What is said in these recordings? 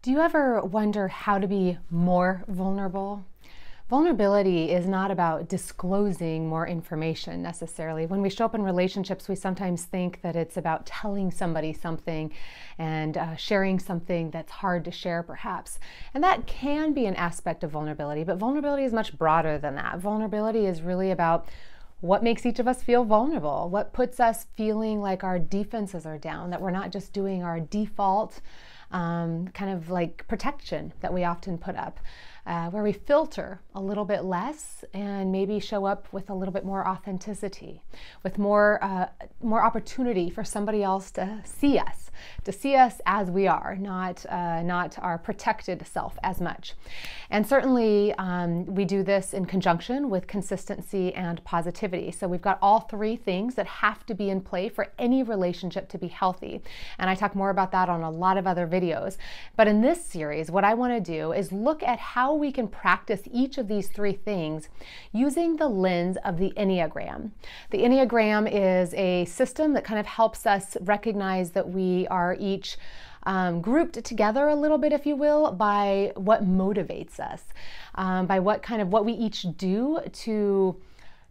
Do you ever wonder how to be more vulnerable? Vulnerability is not about disclosing more information necessarily. When we show up in relationships, we sometimes think that it's about telling somebody something and uh, sharing something that's hard to share, perhaps. And that can be an aspect of vulnerability, but vulnerability is much broader than that. Vulnerability is really about what makes each of us feel vulnerable, what puts us feeling like our defenses are down, that we're not just doing our default um, kind of like protection that we often put up, uh, where we filter a little bit less and maybe show up with a little bit more authenticity, with more uh, more opportunity for somebody else to see us to see us as we are, not, uh, not our protected self as much. And certainly, um, we do this in conjunction with consistency and positivity. So we've got all three things that have to be in play for any relationship to be healthy. And I talk more about that on a lot of other videos. But in this series, what I want to do is look at how we can practice each of these three things using the lens of the Enneagram. The Enneagram is a system that kind of helps us recognize that we are each um, grouped together a little bit, if you will, by what motivates us, um, by what kind of what we each do to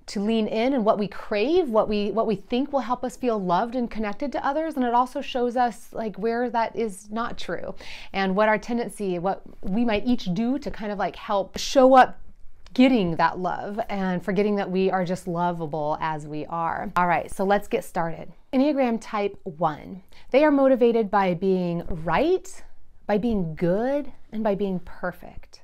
to lean in and what we crave, what we what we think will help us feel loved and connected to others, and it also shows us like where that is not true, and what our tendency, what we might each do to kind of like help show up getting that love and forgetting that we are just lovable as we are. All right, so let's get started. Enneagram type one. They are motivated by being right, by being good, and by being perfect.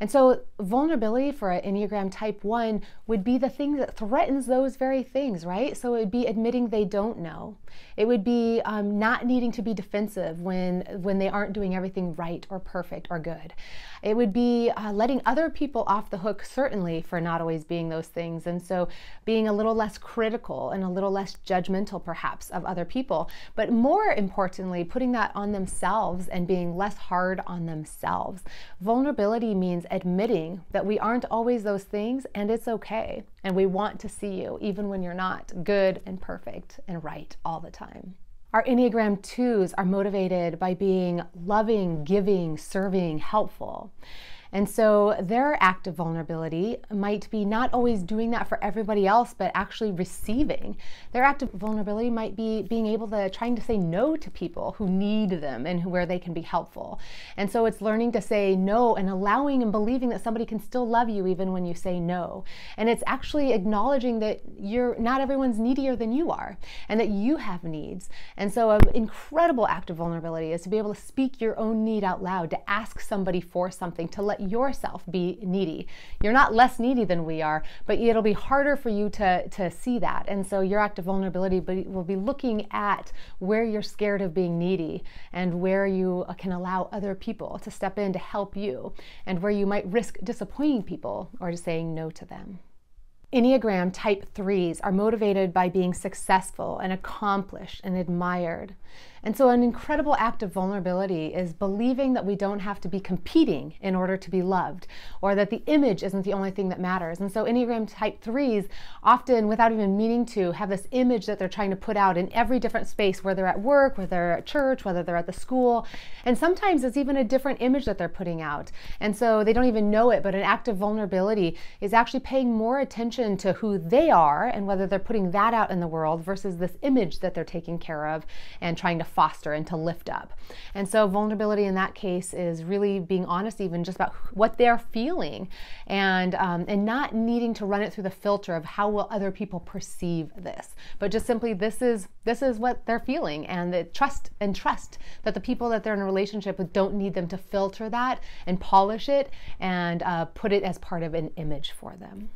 And so vulnerability for an Enneagram type one would be the thing that threatens those very things, right? So it would be admitting they don't know. It would be um, not needing to be defensive when, when they aren't doing everything right or perfect or good. It would be uh, letting other people off the hook, certainly, for not always being those things. And so being a little less critical and a little less judgmental, perhaps, of other people. But more importantly, putting that on themselves and being less hard on themselves. Vulnerability means admitting that we aren't always those things and it's okay. And we want to see you even when you're not good and perfect and right all the time. Our Enneagram 2s are motivated by being loving, giving, serving, helpful. And so their act of vulnerability might be not always doing that for everybody else, but actually receiving. Their act of vulnerability might be being able to trying to say no to people who need them and who, where they can be helpful. And so it's learning to say no and allowing and believing that somebody can still love you even when you say no. And it's actually acknowledging that you're not everyone's needier than you are and that you have needs. And so an incredible act of vulnerability is to be able to speak your own need out loud, to ask somebody for something, to let let yourself be needy. You're not less needy than we are, but it'll be harder for you to, to see that. And so your act of vulnerability will be looking at where you're scared of being needy and where you uh, can allow other people to step in to help you and where you might risk disappointing people or just saying no to them. Enneagram type threes are motivated by being successful and accomplished and admired. And so, an incredible act of vulnerability is believing that we don't have to be competing in order to be loved, or that the image isn't the only thing that matters. And so, Enneagram Type 3s often, without even meaning to, have this image that they're trying to put out in every different space, whether they're at work, whether they're at church, whether they're at the school. And sometimes it's even a different image that they're putting out. And so, they don't even know it, but an act of vulnerability is actually paying more attention to who they are and whether they're putting that out in the world versus this image that they're taking care of and trying to foster and to lift up. And so, vulnerability in that case is really being honest, even just about what they're feeling, and um, and not needing to run it through the filter of how will other people perceive this, but just simply this is this is what they're feeling, and the trust and trust that the people that they're in a relationship with don't need them to filter that and polish it and uh, put it as part of an image for them.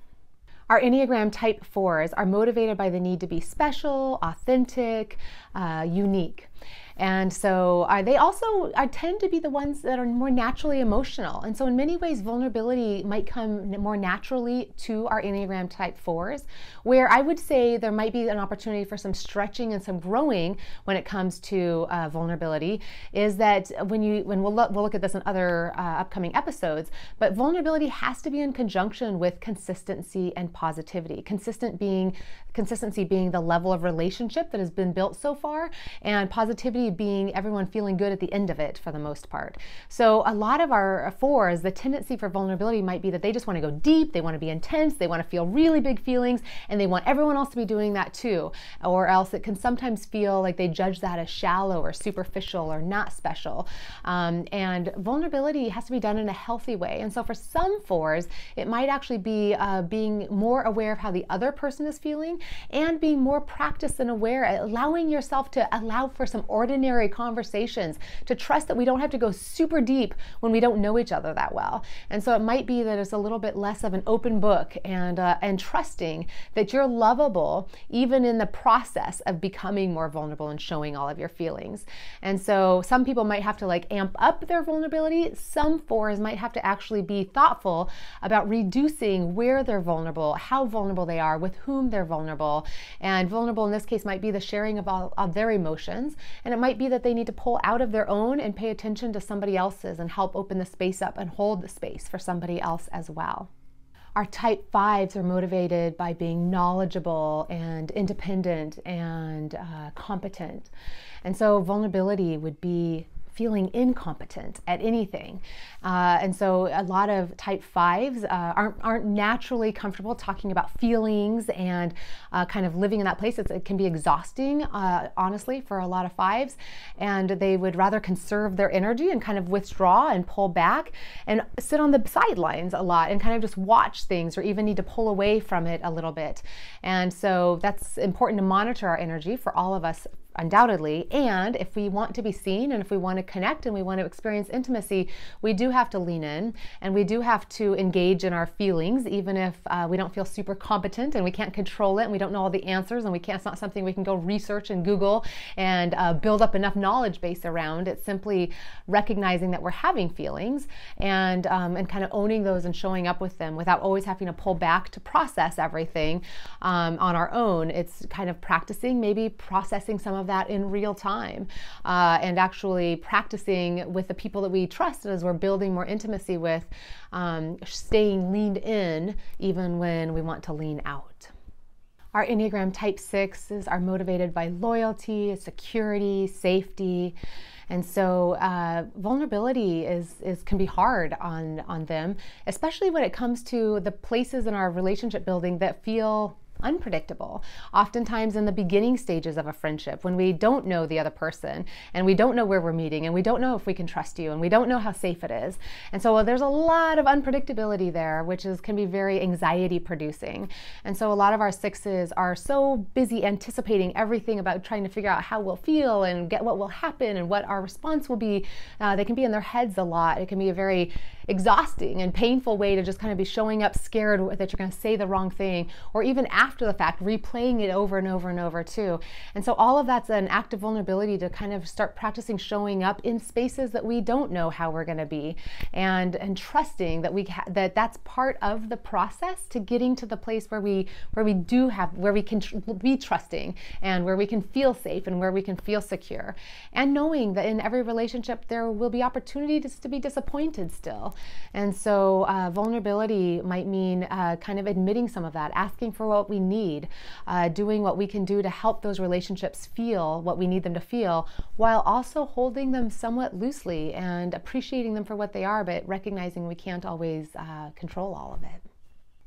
Our Enneagram Type 4s are motivated by the need to be special, authentic, uh, unique. And so they also tend to be the ones that are more naturally emotional. And so, in many ways, vulnerability might come more naturally to our Enneagram Type 4s, where I would say there might be an opportunity for some stretching and some growing when it comes to uh, vulnerability. Is that when you, when we'll, look we'll look at this in other uh, upcoming episodes, but vulnerability has to be in conjunction with consistency and positivity. Consistent being, consistency being the level of relationship that has been built so far, and positivity three being everyone feeling good at the end of it for the most part. So a lot of our fours, the tendency for vulnerability might be that they just want to go deep, they want to be intense, they want to feel really big feelings, and they want everyone else to be doing that too. Or else it can sometimes feel like they judge that as shallow or superficial or not special. Um, and vulnerability has to be done in a healthy way. And so for some fours, it might actually be uh, being more aware of how the other person is feeling and being more practiced and aware, allowing yourself to allow for some ordinary ordinary conversations, to trust that we don't have to go super deep when we don't know each other that well. And so it might be that it's a little bit less of an open book and, uh, and trusting that you're lovable even in the process of becoming more vulnerable and showing all of your feelings. And so some people might have to like amp up their vulnerability. Some fours might have to actually be thoughtful about reducing where they're vulnerable, how vulnerable they are, with whom they're vulnerable. And vulnerable in this case might be the sharing of all of their emotions. And it might be that they need to pull out of their own and pay attention to somebody else's and help open the space up and hold the space for somebody else as well. Our type fives are motivated by being knowledgeable and independent and uh, competent. And so vulnerability would be feeling incompetent at anything. Uh, and so a lot of type fives uh, aren't, aren't naturally comfortable talking about feelings and uh, kind of living in that place. It's, it can be exhausting, uh, honestly, for a lot of fives. And they would rather conserve their energy and kind of withdraw and pull back and sit on the sidelines a lot and kind of just watch things or even need to pull away from it a little bit. And so that's important to monitor our energy for all of us undoubtedly. And if we want to be seen and if we want to connect and we want to experience intimacy, we do have to lean in and we do have to engage in our feelings, even if uh, we don't feel super competent and we can't control it and we don't know all the answers and we can't, it's not something we can go research and Google and uh, build up enough knowledge base around. It's simply recognizing that we're having feelings and, um, and kind of owning those and showing up with them without always having to pull back to process everything um, on our own. It's kind of practicing, maybe processing some of of that in real time uh, and actually practicing with the people that we trust as we're building more intimacy with, um, staying leaned in even when we want to lean out. Our Enneagram Type 6s are motivated by loyalty, security, safety. And so uh, vulnerability is, is, can be hard on, on them, especially when it comes to the places in our relationship building that feel unpredictable. Oftentimes, in the beginning stages of a friendship, when we don't know the other person and we don't know where we're meeting and we don't know if we can trust you and we don't know how safe it is. And so, well, there's a lot of unpredictability there, which is, can be very anxiety producing. And so, a lot of our sixes are so busy anticipating everything about trying to figure out how we'll feel and get what will happen and what our response will be. Uh, they can be in their heads a lot. It can be a very exhausting and painful way to just kind of be showing up scared that you're going to say the wrong thing or even after the fact replaying it over and over and over too. And so all of that's an act of vulnerability to kind of start practicing showing up in spaces that we don't know how we're going to be and and trusting that we ha- that that's part of the process to getting to the place where we where we do have where we can tr- be trusting and where we can feel safe and where we can feel secure and knowing that in every relationship there will be opportunities to be disappointed still and so uh, vulnerability might mean uh, kind of admitting some of that, asking for what we need, uh, doing what we can do to help those relationships feel what we need them to feel, while also holding them somewhat loosely and appreciating them for what they are, but recognizing we can't always uh, control all of it.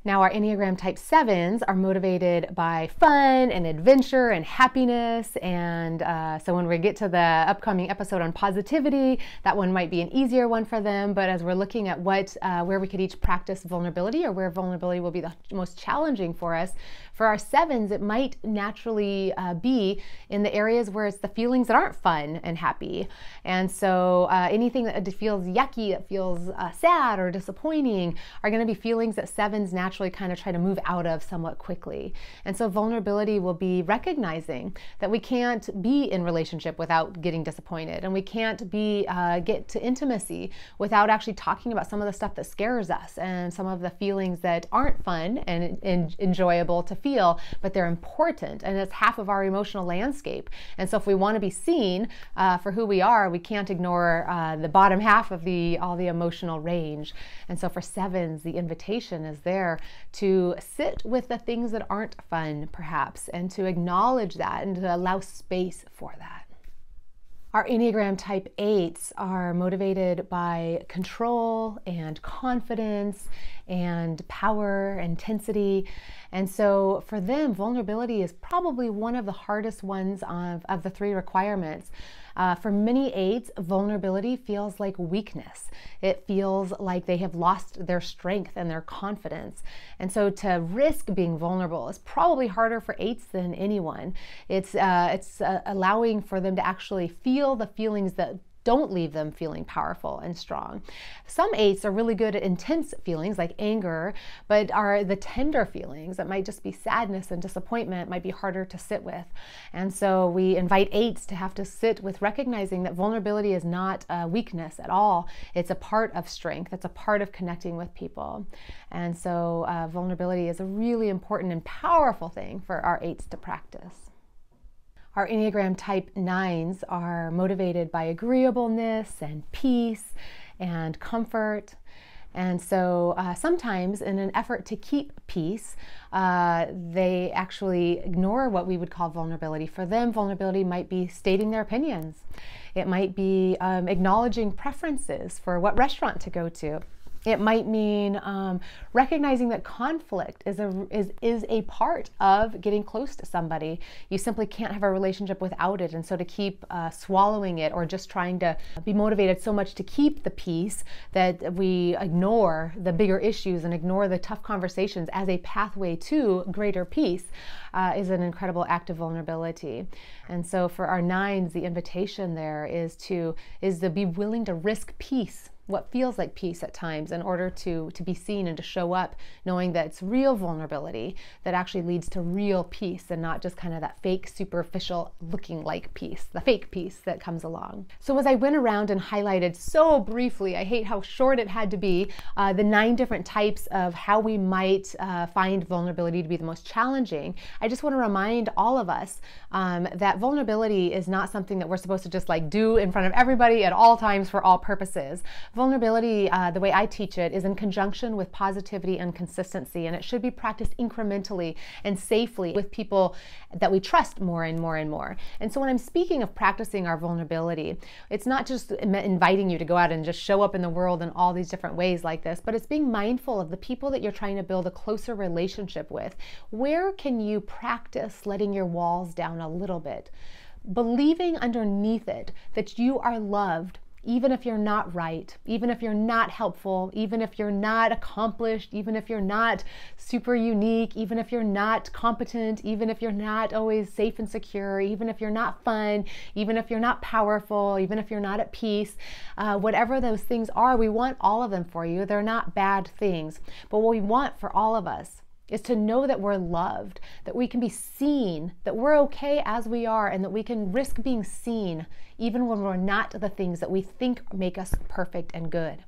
Now, our Enneagram Type 7s are motivated by fun and adventure and happiness. And uh, so, when we get to the upcoming episode on positivity, that one might be an easier one for them. But as we're looking at what, uh, where we could each practice vulnerability or where vulnerability will be the most challenging for us, for our sevens, it might naturally uh, be in the areas where it's the feelings that aren't fun and happy. And so uh, anything that feels yucky, that feels uh, sad or disappointing, are going to be feelings that sevens naturally kind of try to move out of somewhat quickly. And so vulnerability will be recognizing that we can't be in relationship without getting disappointed, and we can't be uh, get to intimacy without actually talking about some of the stuff that scares us and some of the feelings that aren't fun and, and enjoyable to feel, but they're important and it's half of our emotional landscape. And so if we want to be seen uh, for who we are, we can't ignore uh, the bottom half of the all the emotional range. And so for sevens, the invitation is there to sit with the things that aren't fun, perhaps, and to acknowledge that and to allow space for that. Our Enneagram type eights are motivated by control and confidence and power, intensity. And so for them, vulnerability is probably one of the hardest ones of, of the three requirements. Uh, for many aides, vulnerability feels like weakness. It feels like they have lost their strength and their confidence. And so to risk being vulnerable is probably harder for aides than anyone. It's, uh, it's uh, allowing for them to actually feel the feelings that don't leave them feeling powerful and strong. Some eights are really good at intense feelings like anger, but are the tender feelings that might just be sadness and disappointment might be harder to sit with. And so we invite eights to have to sit with recognizing that vulnerability is not a weakness at all. It's a part of strength. It's a part of connecting with people. And so uh, vulnerability is a really important and powerful thing for our eights to practice. Our Enneagram Type 9s are motivated by agreeableness and peace and comfort. And so uh, sometimes, in an effort to keep peace, uh, they actually ignore what we would call vulnerability. For them, vulnerability might be stating their opinions, it might be um, acknowledging preferences for what restaurant to go to. It might mean um, recognizing that conflict is a is is a part of getting close to somebody. You simply can't have a relationship without it, and so to keep uh, swallowing it or just trying to be motivated so much to keep the peace that we ignore the bigger issues and ignore the tough conversations as a pathway to greater peace uh, is an incredible act of vulnerability. And so for our nines, the invitation there is to is to be willing to risk peace what feels like peace at times in order to, to be seen and to show up, knowing that it's real vulnerability that actually leads to real peace and not just kind of that fake, superficial looking like peace, the fake peace that comes along. So, as I went around and highlighted so briefly, I hate how short it had to be, uh, the nine different types of how we might uh, find vulnerability to be the most challenging, I just want to remind all of us um, that vulnerability is not something that we're supposed to just like do in front of everybody at all times for all purposes Vulnerability, uh, the way I teach it, is in conjunction with positivity and consistency, and it should be practiced incrementally and safely with people that we trust more and more and more. And so when I'm speaking of practicing our vulnerability, it's not just inviting you to go out and just show up in the world in all these different ways like this, but it's being mindful of the people that you're trying to build a closer relationship with. Where can you practice letting your walls down a little bit? Believing underneath it that you are loved even if you're not right, even if you're not helpful, even if you're not accomplished, even if you're not super unique, even if you're not competent, even if you're not always safe and secure, even if you're not fun, even if you're not powerful, even if you're not at peace, uh, whatever those things are, we want all of them for you. They're not bad things. But what we want for all of us is to know that we're loved, that we can be seen, that we're okay as we are, and that we can risk being seen even when we're not the things that we think make us perfect and good.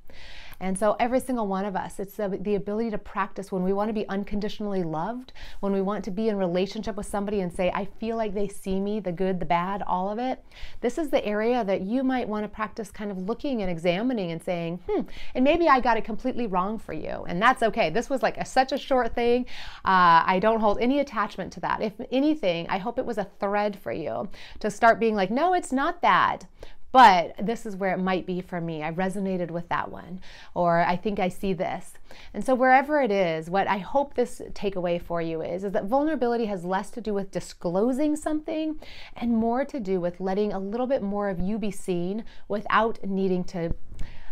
And so, every single one of us, it's the, the ability to practice when we want to be unconditionally loved, when we want to be in relationship with somebody and say, I feel like they see me, the good, the bad, all of it. This is the area that you might want to practice kind of looking and examining and saying, hmm, and maybe I got it completely wrong for you. And that's okay. This was like a, such a short thing. Uh, I don't hold any attachment to that. If anything, I hope it was a thread for you to start being like, no, it's not that but this is where it might be for me. I resonated with that one, or I think I see this. And so, wherever it is, what I hope this takeaway for you is, is that vulnerability has less to do with disclosing something and more to do with letting a little bit more of you be seen without needing to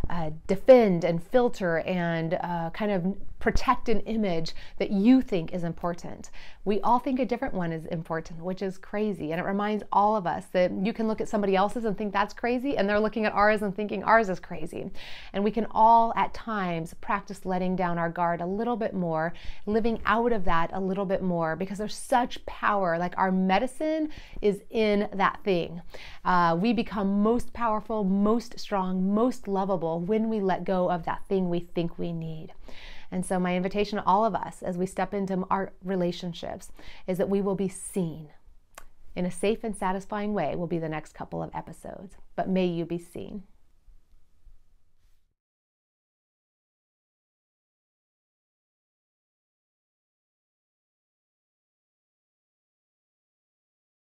uh, defend and filter and uh, kind of protect an image that you think is important. We all think a different one is important, which is crazy. And it reminds all of us that you can look at somebody else's and think that's crazy, and they're looking at ours and thinking ours is crazy. And we can all at times practice letting down our guard a little bit more, living out of that a little bit more, because there's such power. Like our medicine is in that thing. Uh, we become most powerful, most strong, most lovable when we let go of that thing we think we need. And so, my invitation to all of us as we step into our relationships is that we will be seen in a safe and satisfying way, will be the next couple of episodes. But may you be seen.